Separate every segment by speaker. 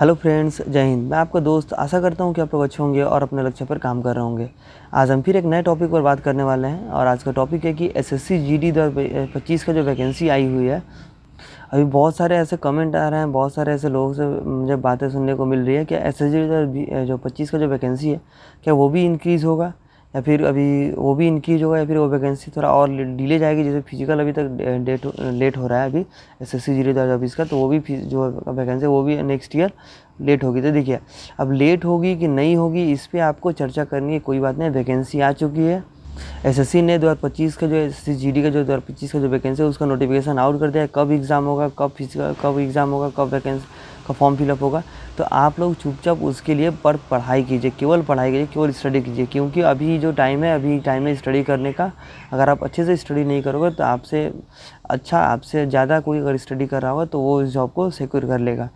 Speaker 1: hello friends जय हिंद मैं आपका दोस्त आशा करता हूँ कि आप लोग अच्छे होंगे और अपने लक्ष्य पर काम कर रहे होंगे आज हम फिर एक नए टॉपिक पर बात करने वाले हैं और आज का टॉपिक है कि S S C G D पच्चीस का जो वैकेंसी आई हुई है अभी बहुत सारे ऐसे कमेंट आ रहे हैं बहुत सारे ऐसे लोगों से मुझे बातें सुनने को मिल रही है कि एस एस जी जो पच्चीस का जो वैकेंसी है क्या वो भी इंक्रीज़ होगा या फिर अभी वो भी इनकी जो है फिर वो वैकेंसी थोड़ा और डिले जाएगी जैसे फिजिकल अभी तक डेट लेट हो रहा है अभी एस एस सी जीरो हज़ार चौबीस का तो वो भी जो वैकेंसी वो भी नेक्स्ट ईयर लेट होगी तो देखिए अब लेट होगी कि नहीं होगी इस पर आपको चर्चा करनी है कोई बात नहीं वैकेंसी आ चुकी है एस एस सी ने दो हज़ार पच्चीस का जो एस जी डी का जो दो हज़ार पच्चीस का जो वैकेंसी है उसका नोटिफिकेशन आउट कर दिया है कब एग्ज़ाम होगा कब फिजिकल कब एग्ज़ाम होगा कब वैकेंसी का फॉर्म फिलअप होगा तो आप लोग चुपचाप उसके लिए पर पढ़ाई कीजिए केवल पढ़ाई कीजिए केवल स्टडी कीजिए क्योंकि अभी जो टाइम है अभी टाइम है स्टडी करने का अगर आप अच्छे से स्टडी नहीं करोगे तो आपसे अच्छा आपसे ज़्यादा कोई अगर स्टडी कर रहा होगा तो वो इस जॉब को सिक्योर कर लेगा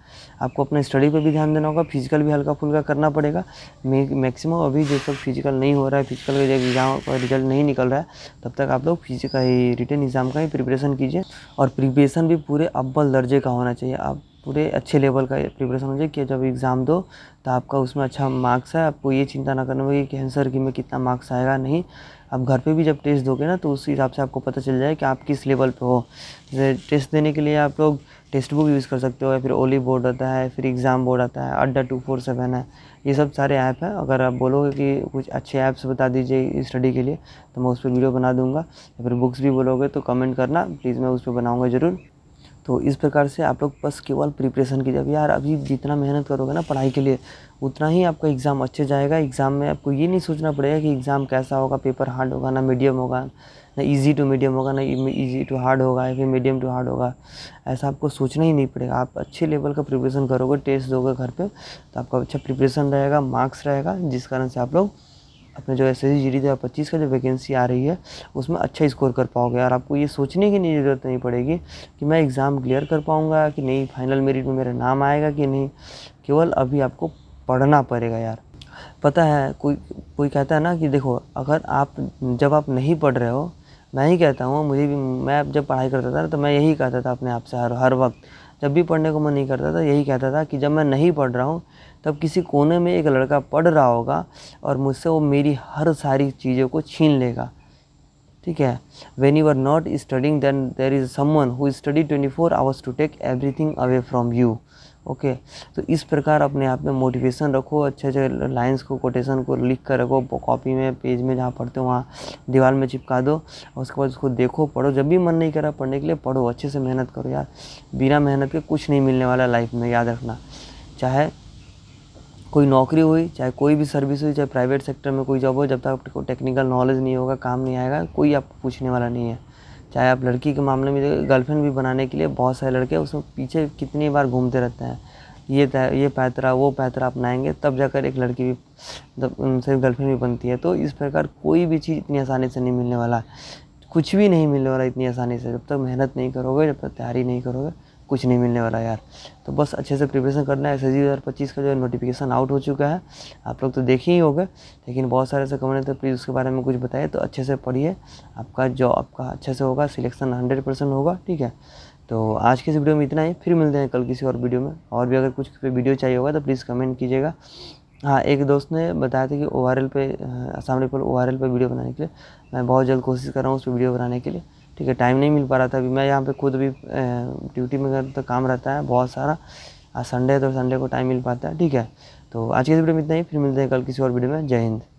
Speaker 1: आपको अपने स्टडी पर भी ध्यान देना होगा फिजिकल भी हल्का फुल्का करना पड़ेगा मैक्सिमम अभी जब तक फिजिकल नहीं हो रहा है फिजिकल का जब एग्ज़ाम का रिजल्ट नहीं निकल रहा है तब तक आप लोग फिजिकल रिटर्न एग्ज़ाम का ही प्रिपरेशन कीजिए और प्रिपरेशन भी पूरे अव्वल दर्जे का होना चाहिए आप पूरे अच्छे लेवल का प्रिपरेशन हो जाए कि जब एग्ज़ाम दो तो आपका उसमें अच्छा मार्क्स है आपको ये चिंता ना करना होगी कि आंसर की में कितना मार्क्स आएगा नहीं आप घर पे भी जब टेस्ट दोगे ना तो उस हिसाब से आपको पता चल जाए कि आप किस लेवल पे हो जैसे टेस्ट देने के लिए आप लोग टेस्ट बुक यूज़ कर सकते हो या फिर ओली बोर्ड आता है फिर एग्ज़ाम बोर्ड आता है अड्डा टू फोर सेवन है ये सब सारे ऐप हैं अगर आप बोलोगे कि कुछ अच्छे ऐप्स बता दीजिए स्टडी के लिए तो मैं उस पर वीडियो बना दूँगा या फिर बुक्स भी बोलोगे तो कमेंट करना प्लीज़ मैं उस पर बनाऊँगा ज़रूर तो इस प्रकार से आप लोग बस केवल प्रिपरेशन कीजिए अब यार अभी जितना मेहनत करोगे ना पढ़ाई के लिए उतना ही आपका एग्ज़ाम अच्छे जाएगा एग्ज़ाम में आपको ये नहीं सोचना पड़ेगा कि एग्ज़ाम कैसा होगा पेपर हार्ड होगा ना मीडियम होगा ना इजी टू मीडियम होगा ना इजी टू हार्ड होगा या फिर मीडियम टू हार्ड होगा ऐसा आपको सोचना ही नहीं पड़ेगा आप अच्छे लेवल का प्रिपरेशन करोगे टेस्ट दोगे घर पर तो आपका अच्छा प्रिपरेशन रहेगा मार्क्स रहेगा जिस कारण से आप लोग अपने जो S S C G D का जो वैकेंसी आ रही है उसमें अच्छा स्कोर कर पाओगे और आपको ये सोचने की नहीं ज़रूरत नहीं पड़ेगी कि मैं एग्ज़ाम क्लियर कर पाऊँगा कि नहीं फाइनल मेरिट में मेरा नाम आएगा कि नहीं केवल अभी आपको पढ़ना पड़ेगा यार पता है कोई कोई कहता है ना कि देखो अगर आप जब आप नहीं पढ़ रहे हो मैं ही कहता हूँ मुझे भी मैं जब पढ़ाई करता था तो मैं यही कहता था अपने आप से हर हर वक्त जब भी पढ़ने को मन नहीं करता था यही कहता था कि जब मैं नहीं पढ़ रहा हूँ तब किसी कोने में एक लड़का पढ़ रहा होगा और मुझसे वो मेरी हर सारी चीज़ों को छीन लेगा ठीक है when you are not studying then there is someone who study twenty four hours to take everything away from you okay तो इस प्रकार अपने आप में मोटिवेशन रखो अच्छे अच्छे लाइंस को कोटेशन को लिख कर रखो कॉपी में पेज में जहाँ पढ़ते हो वहाँ दीवार में चिपका दो और उसके बाद उसको देखो पढ़ो जब भी मन नहीं करा पढ़ने के लिए पढ़ो अच्छे से मेहनत करो यार बिना मेहनत के कुछ नहीं मिलने वाला लाइफ में याद रखना चाहे कोई नौकरी हुई चाहे कोई भी सर्विस हुई चाहे प्राइवेट सेक्टर में कोई जॉब हो जब तक आपको टेक्निकल नॉलेज नहीं होगा काम नहीं आएगा कोई आपको पूछने वाला नहीं है चाहे आप लड़की के मामले में गर्लफ्रेंड भी बनाने के लिए बहुत सारे लड़के उसमें पीछे कितनी बार घूमते रहते हैं ये ये पैतरा वो पैतरा अपनाएंगे तब जाकर एक लड़की भी मतलब उनसे गर्लफ्रेंड भी बनती है तो इस प्रकार कोई भी चीज़ इतनी आसानी से नहीं मिलने वाला कुछ भी नहीं मिलने वाला इतनी आसानी से जब तक मेहनत नहीं करोगे जब तक तैयारी नहीं करोगे कुछ नहीं मिलने वाला यार तो बस अच्छे से प्रिपरेशन करना है एस एस का जो नोटिफिकेशन आउट हो चुका है आप लोग तो देखे ही होगा लेकिन बहुत सारे ऐसे कमेंट तो प्लीज़ उसके बारे में कुछ बताइए तो अच्छे से पढ़िए आपका जॉब आपका अच्छे से होगा सिलेक्शन हंड्रेड परसेंट होगा ठीक है तो आज के इस वीडियो में इतना ही फिर मिलते हैं कल किसी और वीडियो में और भी अगर कुछ वीडियो चाहिए होगा तो प्लीज़ कमेंट कीजिएगा हाँ एक दोस्त ने बताया था कि ओ आर एल पे Assam report O R L पे वीडियो बनाने के लिए मैं बहुत जल्द कोशिश कर रहा हूँ उस पर वीडियो बनाने के लिए ठीक है टाइम नहीं मिल पा रहा था अभी मैं यहाँ पे खुद भी ड्यूटी में तो काम रहता है बहुत सारा आज संडे तो संडे को टाइम मिल पाता है ठीक है तो आज की वीडियो में इतना ही फिर मिलते हैं कल किसी और वीडियो में जय हिंद